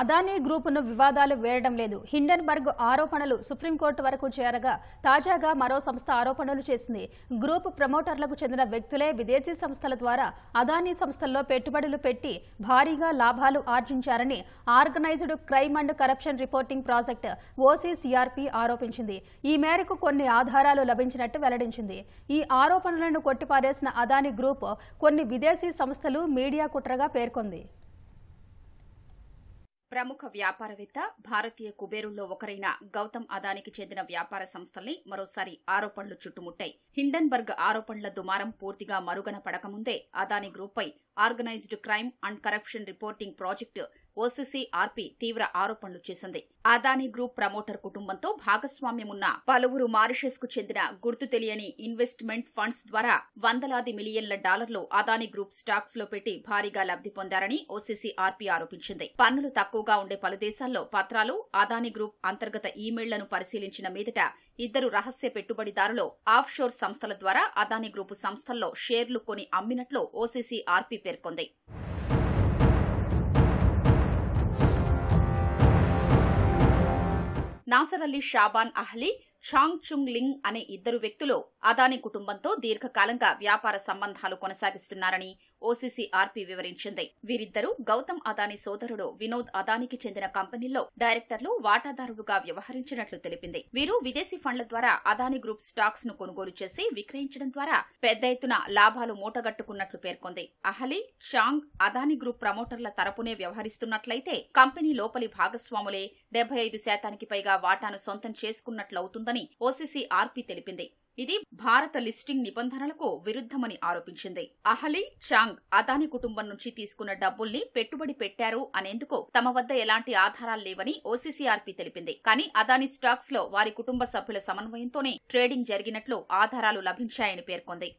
అదానీ గ్రూపును వివాదాలు వేరడం లేదు హిండెన్బర్గ్ ఆరోపణలు సుప్రీంకోర్టు వరకు చేరగా తాజాగా మరో సంస్థ ఆరోపణలు చేసింది గ్రూప్ ప్రమోటర్లకు చెందిన వ్యక్తులే విదేశీ సంస్థల ద్వారా అదానీ సంస్థల్లో పెట్టుబడులు పెట్టి భారీగా లాభాలు ఆర్జించారని Organized Crime and Corruption Reporting Project OCCRP ఆరోపించింది ఈ మేరకు కొన్ని ఆధారాలు లభించినట్టు వెల్లడించింది ఈ ఆరోపణలను కొట్టిపారేసిన అదానీ గ్రూప్ కొన్ని విదేశీ సంస్థలు మీడియా కుట్రగా పేర్కొంది ప్రముఖ వ్యాపారవేత్త భారతీయ కుబేరుల్లో ఒకరైన గౌతమ్ అదానికి చెందిన వ్యాపార సంస్థల్ని మరోసారి ఆరోపణలు చుట్టుముట్టాయి హిండన్బర్గ్ ఆరోపణల దుమారం పూర్తిగా మరుగన పడకముందే అదాని గ్రూప్పై Organized Crime and Corruption Reporting Project OCCRP తీవ్ర ఆరోపణలు చేసింది అదానీ గ్రూప్ ప్రమోటర్ కుటుంబంతో భాగస్వామ్యమున్న పలువురు మారిషస్ కు చెందిన గుర్తు తెలియని ఇన్వెస్ట్మెంట్ ఫండ్స్ ద్వారా వందలాది మిలియన్ల డాలర్లు అదానీ గ్రూప్ స్టాక్స్ లో పెట్టి భారీగా లబ్ది పొందారని ఓసీసీ ఆర్పీ ఆరోపించింది పన్నులు తక్కువగా ఉండే పలు దేశాల్లో పత్రాలు అదానీ గ్రూప్ అంతర్గత ఈమెయిళ్లను పరిశీలించిన మీదట ఇద్దరు రహస్య పెట్టుబడిదారులు ఆఫ్షోర్ సంస్థల ద్వారా అదానీ గ్రూపు సంస్థల్లో షేర్లు కొని అమ్మినట్లు ఓసీసీ ఆర్పీ పేర్కొంది Nasser Ali Shaban Ahli Chang Chung Ling అనే ఇద్దరు వ్యక్తులు అదాని కుటుంబంతో దీర్ఘకాలంగా వ్యాపార సంబంధాలు కొనసాగిస్తున్నారని ఓసీసీ వివరించింది వీరిద్దరూ గౌతమ్ అదానీ సోదరుడు వినోద్ అదానికి చెందిన కంపెనీల్లో డైరెక్టర్లు వాటాదారులుగా వ్యవహరించినట్లు తెలిపింది వీరు విదేశీ ఫండ్ల ద్వారా అదానీ గ్రూప్ స్టాక్స్ ను కొనుగోలు చేసి విక్రయించడం ద్వారా పెద్ద ఎత్తున లాభాలు మూటగట్టుకున్నట్లు పేర్కొంది అహలీ షాంగ్ అదానీ గ్రూప్ ప్రమోటర్ల తరపునే వ్యవహరిస్తున్నట్లయితే కంపెనీ లోపలి భాగస్వాములే డెబ్బై ఐదు శాతానికి పైగా వాటాను సొంతం చేసుకున్నట్లవుతుందని ఓసీసీ తెలిపింది ఇది భారత లిస్టింగ్ నిబంధనలకు విరుద్ధమని ఆరోపించింది అహలి చాంగ్ అదాని కుటుంబం నుంచి తీసుకున్న డబ్బుల్ని పెట్టుబడి పెట్టారు అనేందుకు తమ వద్ద ఎలాంటి ఆధారాలు లేవని ఓసీసీఆర్పీ తెలిపింది కానీ అదాని స్టాక్స్ లో వారి కుటుంబ సభ్యుల సమన్వయంతోనే ట్రేడింగ్ జరిగినట్లు ఆధారాలు లభించాయని పేర్కొంది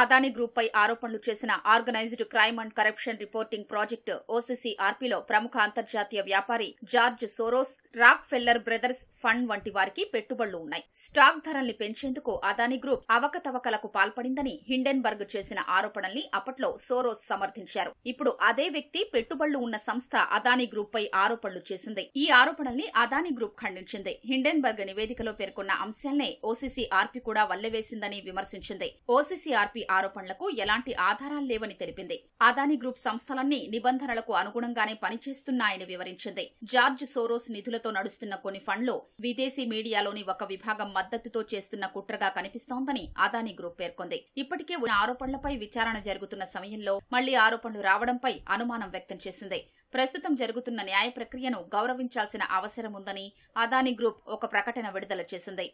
అదానీ గ్రూప్పై ఆరోపణలు చేసిన Organized Crime and Corruption Reporting Project ఓసీసీఆర్పీలో ప్రముఖ అంతర్జాతీయ వ్యాపారి George Soros Rockefeller Brothers Fund వంటి వారికి పెట్టుబడులు ఉన్నాయి స్టాక్ ధరల్ని పెంచేందుకు అదానీ గ్రూప్ అవకతవకలకు పాల్పడిందని హిండెన్బర్గ్ చేసిన ఆరోపణల్ని అప్పట్లో సోరోస్ సమర్థించారు ఇప్పుడు అదే వ్యక్తి పెట్టుబడులు ఉన్న సంస్థ అదానీ గ్రూప్పై ఆరోపణలు చేసింది ఈ ఆరోపణల్ని అదానీ గ్రూప్ ఖండించింది హిండెన్బర్గ్ నివేదికలో పేర్కొన్న అంశాలనే ఓసీసీఆర్పీ కూడా వల్లెవేసిందని విమర్శించింది ఓసీసీఆర్పీ వైసీపీ ఆరోపణలకు ఎలాంటి ఆధారాలు లేవని తెలిపింది అదానీ గ్రూప్ సంస్థలన్నీ నిబంధనలకు అనుగుణంగానే పనిచేస్తున్నాయని వివరించింది జార్జ్ సోరోస్ నిధులతో నడుస్తున్న కొన్ని ఫండ్లు విదేశీ మీడియాలోని ఒక విభాగం మద్దతుతో చేస్తున్న కుట్రగా కనిపిస్తోందని అదానీ గ్రూప్ పేర్కొంది ఇప్పటికే ఉన్న ఆరోపణలపై విచారణ జరుగుతున్న సమయంలో మళ్లీ ఆరోపణలు రావడంపై అనుమానం వ్యక్తం చేసింది ప్రస్తుతం జరుగుతున్న న్యాయ ప్రక్రియను గౌరవించాల్సిన అవసరం ఉందని అదానీ గ్రూప్ ఒక ప్రకటన విడుదల చేసింది